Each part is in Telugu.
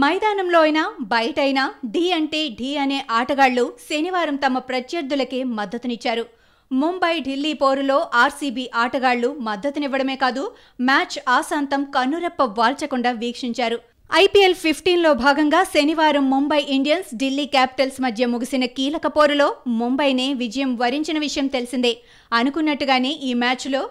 మైదానంలో అయినా బయటైనా ఢీ అంటే ఢీ అనే ఆటగాళ్లు శనివారం తమ ప్రత్యర్థులకే మద్దతునిచ్చారు ముంబై ఢిల్లీ పోరులో ఆర్సీబీ ఆటగాళ్లు మద్దతునివ్వడమే కాదు మ్యాచ్ ఆశాంతం కన్నురెప్ప వాల్చకుండా వీక్షించారు ఐపీఎల్ ఫిఫ్టీన్లో భాగంగా శనివారం ముంబై ఇండియన్స్ ఢిల్లీ క్యాపిటల్స్ మధ్య ముగిసిన కీలక పోరులో ముంబైనే విజయం వరించిన విషయం తెలిసిందే అనుకున్నట్టుగానే ఈ మ్యాచ్లో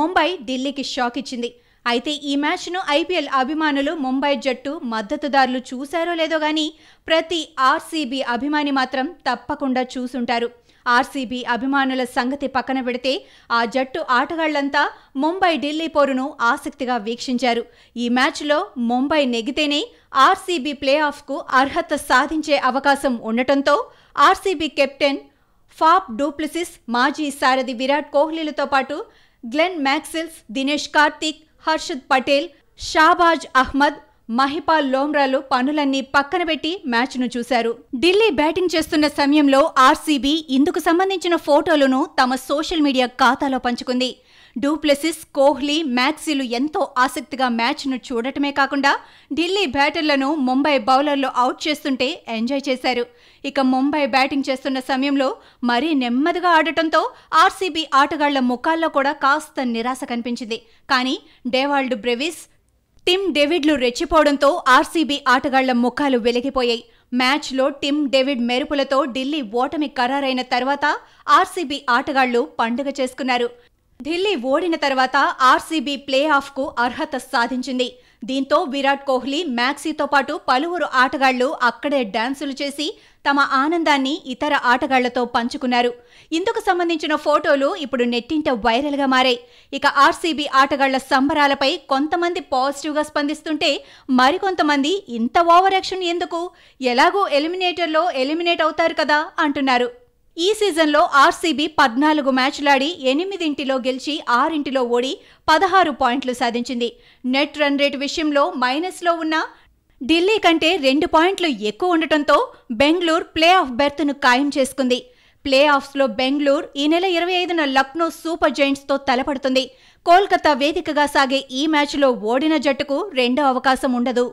ముంబై ఢిల్లీకి షాక్ ఇచ్చింది అయితే ఈ మ్యాచ్ను ఐపీఎల్ అభిమానులు ముంబై జట్టు మద్దతుదారులు చూశారో లేదో గానీ ప్రతి ఆర్సీబీ అభిమాని మాత్రం తప్పకుండా చూసుంటారు ఆర్సీబీ అభిమానుల సంగతి పక్కన పెడితే ఆ జట్టు ఆటగాళ్లంతా ముంబై ఢిల్లీ పోరును ఆసక్తిగా వీక్షించారు ఈ మ్యాచ్లో ముంబై నెగితేనే ఆర్సీబీ ప్లే ఆఫ్కు అర్హత సాధించే అవకాశం ఉండటంతో ఆర్సీబీ కెప్టెన్ ఫాప్ డూప్లిసిస్ మాజీ సారథి విరాట్ కోహ్లీలతో పాటు గ్లెన్ మ్యాక్సిల్స్ దినేష్ కార్తిక్ हर्षद पटेल शाहबाज अहमद మహిపాల్ లోమ్రాలు పనులన్నీ పక్కన పెట్టి మ్యాచ్ను చూశారు ఢిల్లీ బ్యాటింగ్ చేస్తున్న సమయంలో ఆర్సీబీ ఇందుకు సంబంధించిన ఫోటోలను తమ సోషల్ మీడియా ఖాతాలో పంచుకుంది డూప్లెసిస్ కోహ్లీ మ్యాక్సీలు ఎంతో ఆసక్తిగా మ్యాచ్ను చూడటమే కాకుండా ఢిల్లీ బ్యాటర్లను ముంబై బౌలర్లు అవుట్ చేస్తుంటే ఎంజాయ్ చేశారు ఇక ముంబై బ్యాటింగ్ చేస్తున్న సమయంలో మరీ నెమ్మదిగా ఆడటంతో ఆర్సీబీ ఆటగాళ్ల ముఖాల్లో కూడా కాస్త నిరాశ కనిపించింది కానీ డేవాల్డ్ బ్రెవిస్ టిమ్ డేవిడ్లు రెచ్చిపోవడంతో ఆర్సీబీ ఆటగాళ్ల ముఖాలు వెలిగిపోయాయి మ్యాచ్లో టిమ్ డేవిడ్ మెరుపులతో ఢిల్లీ ఓటమి ఖరారైన తర్వాత ఆర్సీబీ ఆటగాళ్లు పండుగ చేసుకున్నారు ఢిల్లీ ఓడిన తర్వాత ఆర్సీబీ ప్లే ఆఫ్కు అర్హత సాధించింది దీంతో విరాట్ కోహ్లీ మ్యాక్సీతో పాటు పలువురు ఆటగాళ్లు అక్కడే డాన్సులు చేసి తమ ఆనందాన్ని ఇతర ఆటగాళ్లతో పంచుకున్నారు ఇందుకు సంబంధించిన ఫోటోలు ఇప్పుడు నెట్టింట వైరల్గా మారాయి ఇక ఆర్సీబీ ఆటగాళ్ల సంబరాలపై కొంతమంది పాజిటివ్గా స్పందిస్తుంటే మరికొంతమంది ఇంత ఓవర్ ఎందుకు ఎలాగూ ఎలిమినేటర్లో ఎలిమినేట్ అవుతారు కదా అంటున్నారు ఈ సీజన్లో ఆర్సీబీ పద్నాలుగు మ్యాచ్లాడి ఎనిమిదింటిలో గెలిచి ఆరింటిలో ఓడి పదహారు పాయింట్లు సాధించింది నెట్ రన్ రేట్ విషయంలో మైనస్లో ఉన్న ఢిల్లీ కంటే రెండు పాయింట్లు ఎక్కువ ఉండటంతో బెంగళూరు ప్లే ఆఫ్ బెర్త్ను ఖాయం చేసుకుంది ప్లే ఆఫ్స్లో బెంగళూరు ఈ నెల ఇరవై ఐదున లక్నో సూపర్ జైంట్స్తో తలపడుతుంది కోల్కతా వేదికగా సాగే ఈ మ్యాచ్లో ఓడిన జట్టుకు రెండో అవకాశం ఉండదు